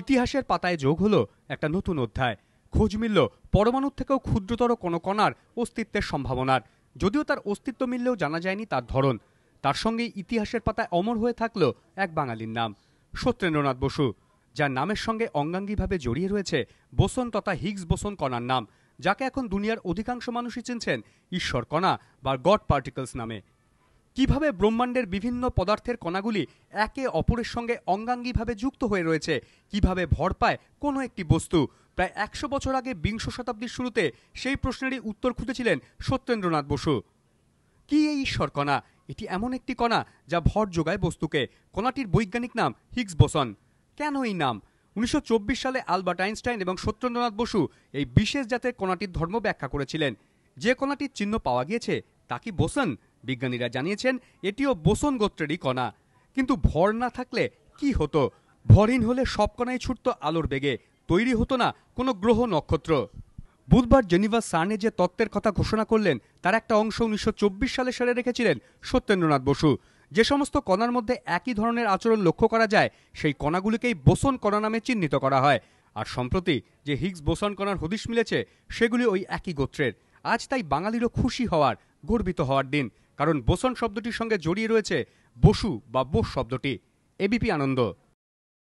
ইতিহাসের পাতায় যোগ হলো একটা নতুন অধ্যায় খোঁজ মিলল পরমাণুর থেকেও ক্ষুদ্রতর কোনো কণার অস্তিত্বের সম্ভাবনার যদিও তার অস্তিত্ব মিললেও জানা যায়নি তার ধরন তার সঙ্গে ইতিহাসের পাতায় অমর হয়ে থাকলো এক বাঙালির নাম সত্যেন্দ্রনাথ বসু যার নামের সঙ্গে অঙ্গাঙ্গিভাবে জড়িয়ে রয়েছে বোসন তথা হিগস বোসন কণার নাম যাকে এখন দুনিয়ার অধিকাংশ মানুষই চিনছেন ঈশ্বর কণা বা গড পার্টিকলস নামে কিভাবে ব্রহ্মাণ্ডের বিভিন্ন পদার্থের কণাগুলি একে অপরের সঙ্গে অঙ্গাঙ্গিভাবে যুক্ত হয়ে রয়েছে কিভাবে ভর পায় কোনো একটি বস্তু প্রায় একশো বছর আগে বিংশ শতাব্দীর শুরুতে সেই প্রশ্নেরই উত্তর খুঁজেছিলেন সত্যেন্দ্রনাথ বসু কি এই ঈশ্বর কণা এটি এমন একটি কণা যা ভর যোগায় বস্তুকে কণাটির বৈজ্ঞানিক নাম হিগস বসন কেন এই নাম উনিশশো সালে আলবার্ট আইনস্টাইন এবং সত্যেন্দ্রনাথ বসু এই বিশেষ জাতের কণাটির ধর্ম ব্যাখ্যা করেছিলেন যে কণাটির চিহ্ন পাওয়া গিয়েছে তা কি বোসন বিজ্ঞানীরা জানিয়েছেন এটিও বোসন গোত্রেরই কণা কিন্তু ভর না থাকলে কি হতো ভরহীন হলে সব কণাই ছুটত আলোর বেগে তৈরি হতো না কোনো গ্রহ নক্ষত্র বুধবার জেনিভা সার্নে যে তত্ত্বের কথা ঘোষণা করলেন তার একটা অংশ উনিশশো সালে সেরে রেখেছিলেন সত্যেন্দ্রনাথ বসু যে সমস্ত কণার মধ্যে একই ধরনের আচরণ লক্ষ্য করা যায় সেই কণাগুলিকেই বোসন কণা নামে চিহ্নিত করা হয় আর সম্প্রতি যে হিগস বোসন কণার হদিশ মিলেছে সেগুলি ওই একই গোত্রের আজ তাই বাঙালিরও খুশি হওয়ার গর্বিত হওয়ার দিন কারণ বোসন শব্দটির সঙ্গে জড়িয়ে রয়েছে বসু বা বোস শব্দটি এবিপি আনন্দ